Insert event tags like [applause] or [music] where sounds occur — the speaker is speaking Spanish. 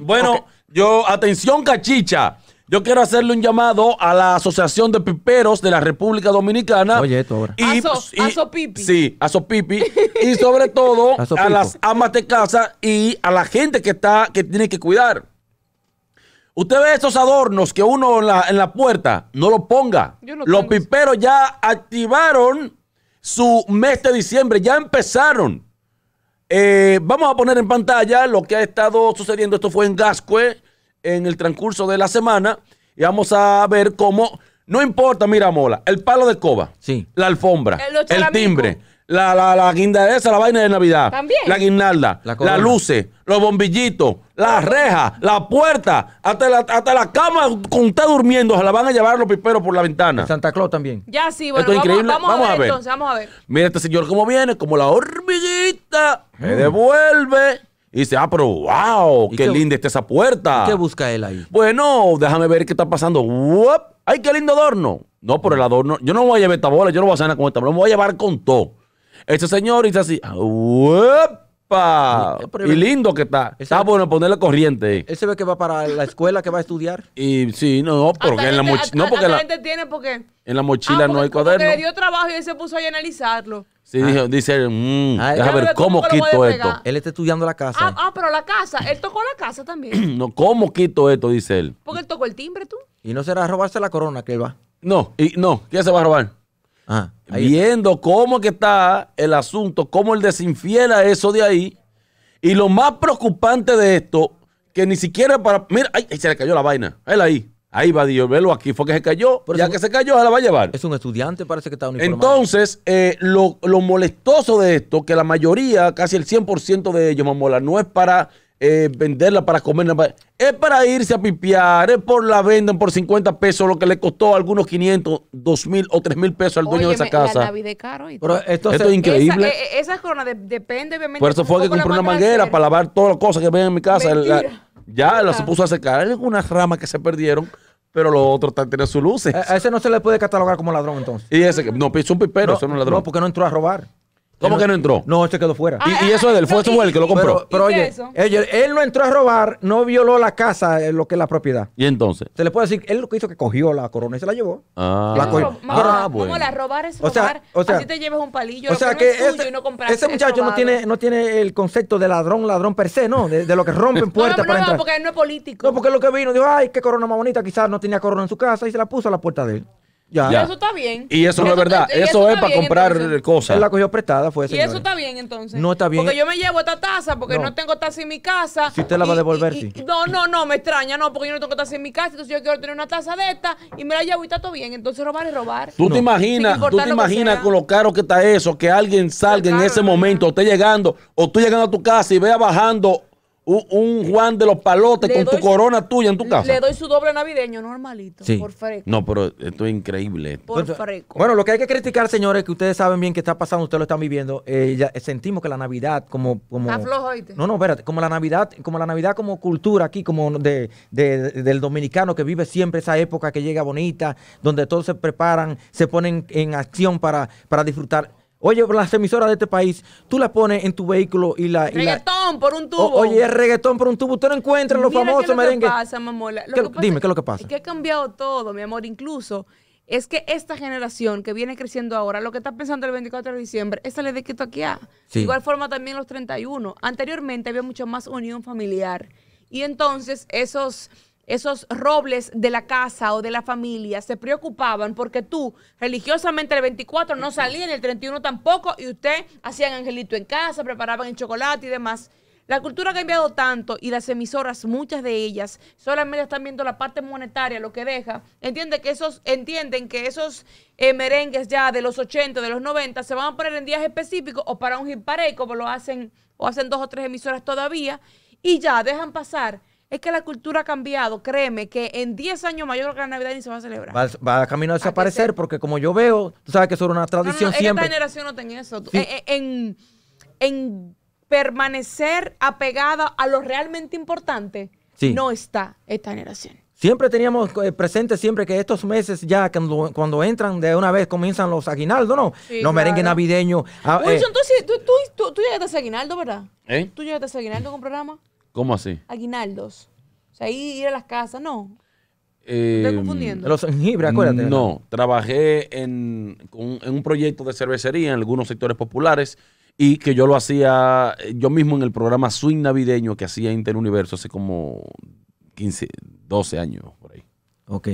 Bueno, yo, atención cachicha. Yo quiero hacerle un llamado a la Asociación de Piperos de la República Dominicana. Oye, esto ahora. Y, Aso, pues, pipi y sobre [laughs] todo a las amas de casa y a la gente que está, que tiene que cuidar. Usted ve esos adornos que uno en la, puerta, no lo ponga. Los piperos ya activaron su mes de diciembre, ya empezaron. Eh, vamos a poner en pantalla lo que ha estado sucediendo. Esto fue en Gascue en el transcurso de la semana. Y vamos a ver cómo, no importa, mira, Mola, el palo de coba, sí. la alfombra, el timbre, la, la, la guinda esa, la vaina de Navidad. También. La guinalda, las luces, los bombillitos, las rejas, la puerta, hasta la, cama con usted durmiendo, se la van a llevar los piperos por la ventana. Santa Claus también. Ya sí, bueno, vamos, a ver, Entonces, vamos a ver. Mira este señor cómo viene, como la hormiguita, me mm. devuelve. Y dice, ah, pero wow, qué, linda está esa puerta. ¿Qué busca él ahí? Bueno, déjame ver qué está pasando. ¡Ay, qué lindo adorno! No, por el adorno. Yo no voy a llevar esta bola, yo no voy a hacer nada con esta bola, me voy a llevar con todo. Ese señor dice así. ¡Uepa! Y lindo que está. Está bueno ponerle corriente. Él se ve que va para la escuela que va a estudiar. Y sí, no, porque en la mochila. No, porque la gente tiene porque. En la mochila ah, no hay cuaderno. le dio trabajo y él se puso a analizarlo. Sí, dice, mmm, déjame ver cómo quito esto. Él está estudiando la casa. Ah, ah, pero la casa, él tocó la casa también. [clears throat] no, ¿cómo quito esto? Dice él. Porque él tocó el timbre tú. Y no será robarse la corona que él va. No, y no, ¿quién se va a robar? Ah, viendo cómo que está el asunto, cómo él desinfiela eso de ahí. Y lo más preocupante de esto, que ni siquiera para... Mira, ay, se le cayó la vaina. Él ahí. Ahí va Dios, velo aquí, fue que se cayó. ya que se cayó, se la va a llevar. Es un estudiante, parece que está uniformado. Entonces, eh, lo, lo, molestoso de esto, que la mayoría, casi el 100% de ellos, Mamola, no es para eh, venderla para comer. Es para irse a pipiar, es por la venda por 50 pesos, lo que le costó algunos 500, 2 mil o 3 mil pesos al dueño de esa casa. Pero esto, es increíble. Esa, eh, corona depende, obviamente. Por eso fue que compré una manguera para lavar todas las cosas que ven en mi casa. ya la se puso a secar. Hay algunas ramas que se perdieron pero los otros tienen sus luces. A ese no se le puede catalogar como ladrón entonces. Y ese, que no, pisó un pipero, eso no es ladrón. No, porque no entró a robar. ¿Cómo que no entró? No, este quedó fuera. Ah, y, ah, eso es ah, del fue, el que lo compró. Pero, oye, él no entró a robar, no violó la casa, eh, lo que es la propiedad. ¿Y entonces? Se le puede decir, él lo que hizo que cogió la corona y se la llevó. Ah, la cogió. la robar es robar. o Así te llevas un palillo, o sea, que, ese, ese muchacho no tiene, no tiene el concepto de ladrón, ladrón per se, ¿no? De, lo que rompen puertas [laughs] no, no, No, porque él no es político. No, porque lo que vino dijo, ay, qué corona más bonita, quizás no tenía corona en su casa y se la puso a la puerta de él. Ya. Eso está bien. Y eso, no es verdad. Eso, es para comprar cosas. Él la cogió prestada, fue Y eso está bien, entonces. No está bien. Porque yo me llevo esta taza, porque no, tengo taza en mi casa. Si usted la va a devolver, No, no, no, me extraña, no, porque yo no tengo taza en mi casa, entonces yo quiero tener una taza de esta y me la llevo y está todo bien. Entonces robar es robar. Tú te imaginas, tú te imaginas con lo caro que está eso, que alguien salga en ese momento, esté llegando, o tú llegando a tu casa y vea bajando un, eh, Juan de los palotes con tu corona tuya en tu casa. Le doy su doble navideño normalito, por freco. No, pero esto es increíble. Por freco. Bueno, lo que hay que criticar, señores, que ustedes saben bien qué está pasando, ustedes lo están viviendo. Eh, sentimos que la Navidad como... como está No, no, espérate. Como la Navidad como, la Navidad como cultura aquí, como del dominicano que vive siempre esa época que llega bonita, donde todos se preparan, se ponen en acción para, para disfrutar Oye, las emisoras de este país, tú las pones en tu vehículo y la. reggaetón por un tubo. oye, es reggaetón por un tubo. Usted no encuentra los famosos ¿Qué es lo que pasa, mamá? dime, ¿qué es lo que pasa? Que ha cambiado todo, mi amor. Incluso es que esta generación que viene creciendo ahora, lo que está pensando el 24 de diciembre, esa le de quito aquí a. De igual forma también los 31. Anteriormente había mucha más unión familiar. Y entonces esos esos robles de la casa o de la familia se preocupaban porque tú religiosamente el 24 no salías, el 31 tampoco, y usted hacían angelito en casa, preparaban el chocolate y demás. La cultura ha cambiado tanto y las emisoras, muchas de ellas, solamente están viendo la parte monetaria, lo que deja. Entiende que esos, entienden que esos eh, merengues ya de los 80, de los 90, se van a poner en días específicos o para un hip como lo hacen o hacen dos o tres emisoras todavía, y ya dejan pasar es que la cultura ha cambiado. Créeme que en 10 años mayor que la Navidad ni se va a celebrar. Va, a camino a desaparecer porque como yo veo, tú sabes que eso era una tradición Esta generación no tenía eso. Eh, eh, en, permanecer apegada a lo realmente importante, no está esta generación. Siempre teníamos eh, presente siempre que estos meses ya cuando, entran de una vez comienzan los aguinaldos, ¿no? los claro. navideños. Ah, Wilson, tú, llegaste a aguinaldo, ¿verdad? ¿Tú llegaste a aguinaldo con programa? ¿Cómo así? Aguinaldos. O sea, ir a las casas, no. Estoy eh, confundiendo. Los jengibres, acuérdate. No, trabajé en, un proyecto de cervecería en algunos sectores populares y que yo lo hacía eh, yo mismo en el programa Swing Navideño que hacía Interuniverso hace como 15, 12 años por ahí. Ok.